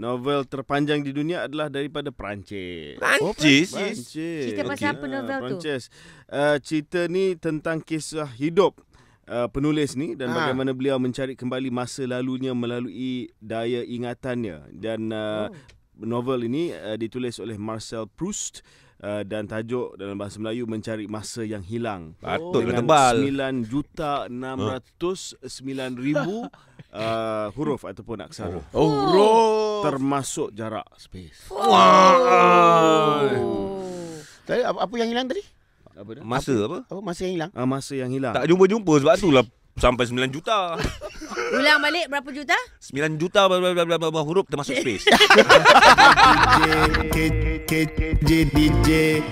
novel terpanjang di dunia adalah daripada Perancis. Oh, Perancis. Oh, cerita pasal okay. apa ya, novel tu? Perancis. Uh, cerita ni tentang kisah hidup Uh, penulis ni dan ha. bagaimana beliau mencari kembali masa lalunya melalui daya ingatannya dan uh, oh. novel ini uh, ditulis oleh Marcel Proust Eh, dan tajuk dalam bahasa Melayu mencari masa yang hilang. Patut oh, tebal. 9 juta 609 ribu uh, huruf ataupun aksara. Oh. oh. Huruf termasuk jarak space. Wah. Tadi apa yang hilang tadi? Apa dah? Masa apa? apa? Oh, masa yang hilang? Uh, masa yang hilang. Tak jumpa-jumpa sebab tu lah sampai 9 juta. Ulang balik berapa juta? 9 juta berapa huruf termasuk space. KJ DJ.